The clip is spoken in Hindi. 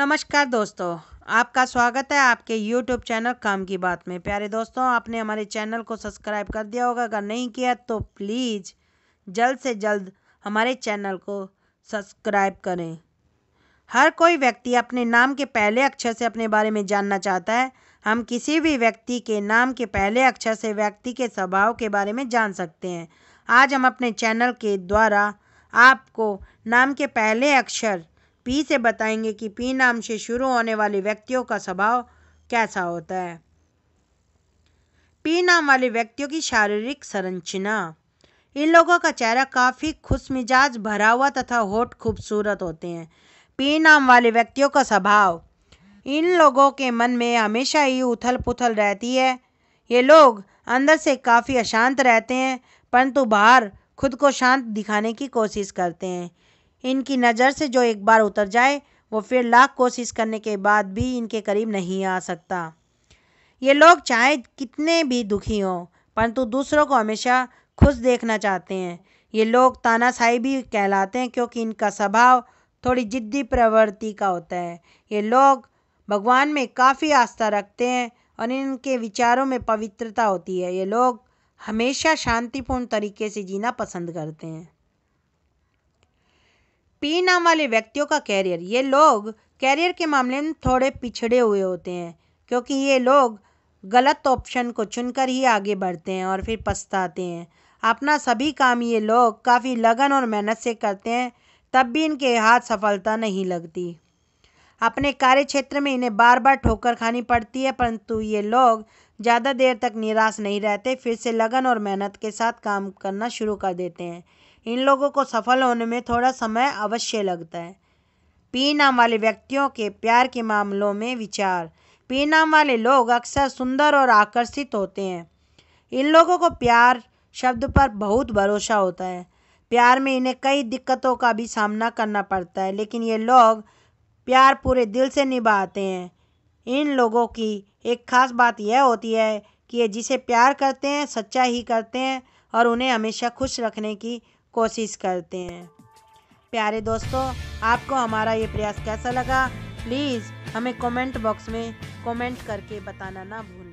नमस्कार दोस्तों आपका स्वागत है आपके YouTube चैनल काम की बात में प्यारे दोस्तों आपने हमारे चैनल को सब्सक्राइब कर दिया होगा अगर नहीं किया तो प्लीज़ जल्द से जल्द हमारे चैनल को सब्सक्राइब करें हर कोई व्यक्ति अपने नाम के पहले अक्षर से अपने बारे में जानना चाहता है हम किसी भी व्यक्ति के नाम के पहले अक्षर से व्यक्ति के स्वभाव के बारे में जान सकते हैं आज हम अपने चैनल के द्वारा आपको नाम के पहले अक्षर पी से बताएंगे कि पी नाम से शुरू होने वाले व्यक्तियों का स्वभाव कैसा होता है पी नाम वाले व्यक्तियों की शारीरिक संरचना इन लोगों का चेहरा काफ़ी खुश मिजाज भरा हुआ तथा होठ खूबसूरत होते हैं पी नाम वाले व्यक्तियों का स्वभाव इन लोगों के मन में हमेशा ही उथल पुथल रहती है ये लोग अंदर से काफ़ी अशांत रहते हैं परंतु बाहर खुद को शांत दिखाने की कोशिश करते हैं इनकी नज़र से जो एक बार उतर जाए वो फिर लाख कोशिश करने के बाद भी इनके करीब नहीं आ सकता ये लोग चाहे कितने भी दुखी हों परंतु दूसरों को हमेशा खुश देखना चाहते हैं ये लोग तानाशाही भी कहलाते हैं क्योंकि इनका स्वभाव थोड़ी जिद्दी प्रवृत्ति का होता है ये लोग भगवान में काफ़ी आस्था रखते हैं और इनके विचारों में पवित्रता होती है ये लोग हमेशा शांतिपूर्ण तरीके से जीना पसंद करते हैं पी नाम वाले व्यक्तियों का कैरियर ये लोग कैरियर के मामले में थोड़े पिछड़े हुए होते हैं क्योंकि ये लोग गलत ऑप्शन को चुनकर ही आगे बढ़ते हैं और फिर पछताते हैं अपना सभी काम ये लोग काफ़ी लगन और मेहनत से करते हैं तब भी इनके हाथ सफलता नहीं लगती अपने कार्य क्षेत्र में इन्हें बार बार ठोकर खानी पड़ती है परंतु ये लोग ज़्यादा देर तक निराश नहीं रहते फिर से लगन और मेहनत के साथ काम करना शुरू कर देते हैं इन लोगों को सफल होने में थोड़ा समय अवश्य लगता है पी नाम वाले व्यक्तियों के प्यार के मामलों में विचार पी नाम वाले लोग अक्सर सुंदर और आकर्षित होते हैं इन लोगों को प्यार शब्द पर बहुत भरोसा होता है प्यार में इन्हें कई दिक्कतों का भी सामना करना पड़ता है लेकिन ये लोग प्यार पूरे दिल से निभाते हैं इन लोगों की एक ख़ास बात यह होती है कि ये जिसे प्यार करते हैं सच्चा ही करते हैं और उन्हें हमेशा खुश रखने की कोशिश करते हैं प्यारे दोस्तों आपको हमारा ये प्रयास कैसा लगा प्लीज़ हमें कमेंट बॉक्स में कमेंट करके बताना ना भूलें